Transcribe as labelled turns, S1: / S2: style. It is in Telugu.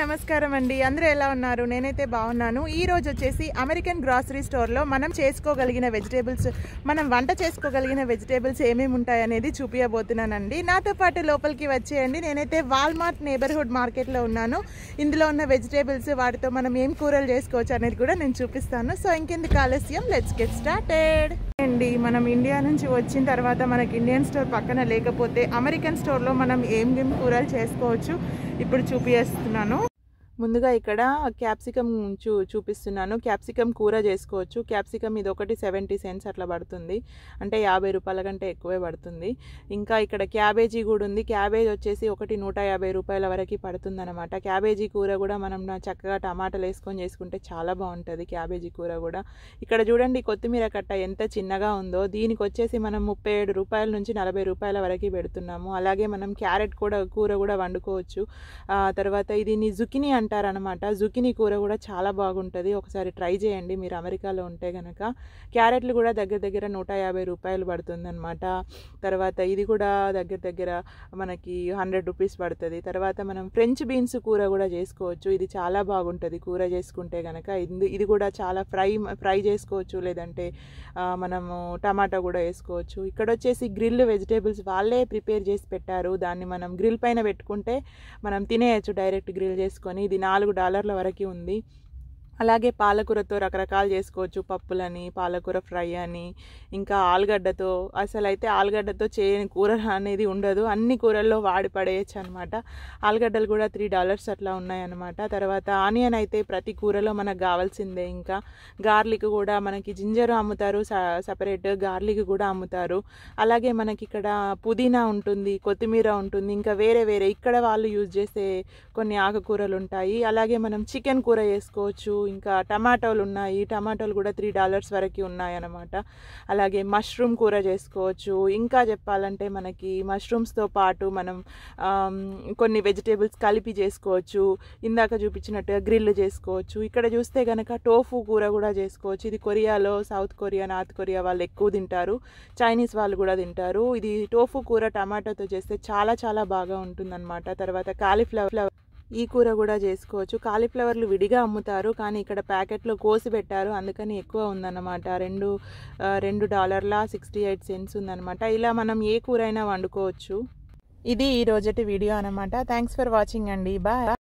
S1: నమస్కారం అండి అందరూ ఎలా ఉన్నారు నేనైతే బాగున్నాను ఈ రోజు వచ్చేసి అమెరికన్ గ్రాసరీ స్టోర్లో మనం చేసుకోగలిగిన వెజిటేబుల్స్ మనం వంట చేసుకోగలిగిన వెజిటేబుల్స్ ఏమేమి ఉంటాయనేది చూపించబోతున్నానండి నాతో పాటు లోపలికి వచ్చేయండి నేనైతే వాల్మార్ట్ నేబర్హుడ్ మార్కెట్లో ఉన్నాను ఇందులో ఉన్న వెజిటేబుల్స్ వాటితో మనం ఏం కూరలు చేసుకోవచ్చు అనేది కూడా నేను చూపిస్తాను సో ఇంకెందుకు ఆలస్యం లెట్స్ గెట్ స్టార్టెడ్ అండి మనం ఇండియా నుంచి వచ్చిన తర్వాత మనకి ఇండియన్ స్టోర్ పక్కన లేకపోతే అమెరికన్ స్టోర్లో మనం ఏం ఏం కూరలు చేసుకోవచ్చు ఇప్పుడు చూపిస్తున్నాను ముందుగా ఇక్కడ క్యాప్సికమ్ చూ చూపిస్తున్నాను క్యాప్సికమ్ కూర చేసుకోవచ్చు క్యాప్సికమ్ ఇది ఒకటి సెవెంటీ సెంట్స్ అట్లా పడుతుంది అంటే యాభై రూపాయల కంటే ఎక్కువే పడుతుంది ఇంకా ఇక్కడ క్యాబేజీ కూడా ఉంది క్యాబేజ్ వచ్చేసి ఒకటి నూట యాభై రూపాయల వరకు పడుతుంది అనమాట క్యాబేజీ కూర కూడా మనం చక్కగా టమాటాలు వేసుకొని చేసుకుంటే చాలా బాగుంటుంది క్యాబేజీ కూర కూడా ఇక్కడ చూడండి కొత్తిమీర కట్ట ఎంత చిన్నగా ఉందో దీనికి వచ్చేసి మనం ముప్పై ఏడు రూపాయల నుంచి నలభై రూపాయల వరకు పెడుతున్నాము అలాగే మనం క్యారెట్ కూడా కూర కూడా వండుకోవచ్చు తర్వాత ఇది జుకినీ అంటే తింటారనమాట జుకినీ కూర కూడా చాలా బాగుంటుంది ఒకసారి ట్రై చేయండి మీరు అమెరికాలో ఉంటే కనుక క్యారెట్లు కూడా దగ్గర దగ్గర నూట యాభై రూపాయలు పడుతుందనమాట తర్వాత ఇది కూడా దగ్గర దగ్గర మనకి హండ్రెడ్ రూపీస్ పడుతుంది తర్వాత మనం ఫ్రెంచ్ బీన్స్ కూర కూడా చేసుకోవచ్చు ఇది చాలా బాగుంటుంది కూర చేసుకుంటే కనుక ఇది కూడా చాలా ఫ్రై ఫ్రై చేసుకోవచ్చు లేదంటే మనము టమాటా కూడా వేసుకోవచ్చు ఇక్కడ వచ్చేసి గ్రిల్ వెజిటేబుల్స్ వాళ్ళే ప్రిపేర్ చేసి పెట్టారు దాన్ని మనం గ్రిల్ పైన పెట్టుకుంటే మనం తినేయచ్చు డైరెక్ట్ గ్రిల్ చేసుకొని ఇది నాలుగు డాలర్ల వరకు ఉంది అలాగే పాలకూరతో రకరకాలు చేసుకోవచ్చు పప్పులని పాలకూర ఫ్రై అని ఇంకా ఆలుగడ్డతో అసలు అయితే ఆలుగడ్డతో చేయని కూర అనేది ఉండదు అన్ని కూరల్లో వాడి పడేయచ్చు అనమాట ఆలుగడ్డలు కూడా త్రీ డాలర్స్ అట్లా ఉన్నాయన్నమాట తర్వాత ఆనియన్ అయితే ప్రతి కూరలో మనకు కావాల్సిందే ఇంకా గార్లిక్ కూడా మనకి జింజర్ అమ్ముతారు సపరేట్ గార్లిక్ కూడా అమ్ముతారు అలాగే మనకి ఇక్కడ పుదీనా ఉంటుంది కొత్తిమీర ఉంటుంది ఇంకా వేరే వేరే ఇక్కడ వాళ్ళు యూజ్ చేసే కొన్ని ఆకుకూరలు ఉంటాయి అలాగే మనం చికెన్ కూర చేసుకోవచ్చు ఇంకా టమాటోలు ఉన్నాయి టమాటోలు కూడా త్రీ డాలర్స్ వరకు ఉన్నాయన్నమాట అలాగే మష్రూమ్ కూర చేసుకోవచ్చు ఇంకా చెప్పాలంటే మనకి మష్రూమ్స్తో పాటు మనం కొన్ని వెజిటేబుల్స్ కలిపి చేసుకోవచ్చు ఇందాక చూపించినట్టుగా గ్రిల్ చేసుకోవచ్చు ఇక్కడ చూస్తే కనుక టోఫు కూర కూడా చేసుకోవచ్చు ఇది కొరియాలో సౌత్ కొరియా నార్త్ కొరియా వాళ్ళు ఎక్కువ తింటారు చైనీస్ వాళ్ళు కూడా తింటారు ఇది టోఫు కూర టమాటోతో చేస్తే చాలా చాలా బాగా ఉంటుందన్నమాట తర్వాత కాలీఫ్లవర్ ఈ కూర కూడా చేసుకోవచ్చు కాలీఫ్లవర్లు విడిగా అమ్ముతారు కానీ ఇక్కడ ప్యాకెట్లో కోసి పెట్టారు అందుకని ఎక్కువ ఉందన్నమాట రెండు రెండు డాలర్ల సిక్స్టీ ఎయిట్ సెంట్స్ ఉందన్నమాట ఇలా మనం ఏ కూర అయినా వండుకోవచ్చు ఇది ఈ రోజటి వీడియో అనమాట థ్యాంక్స్ ఫర్ వాచింగ్ అండి బాయ్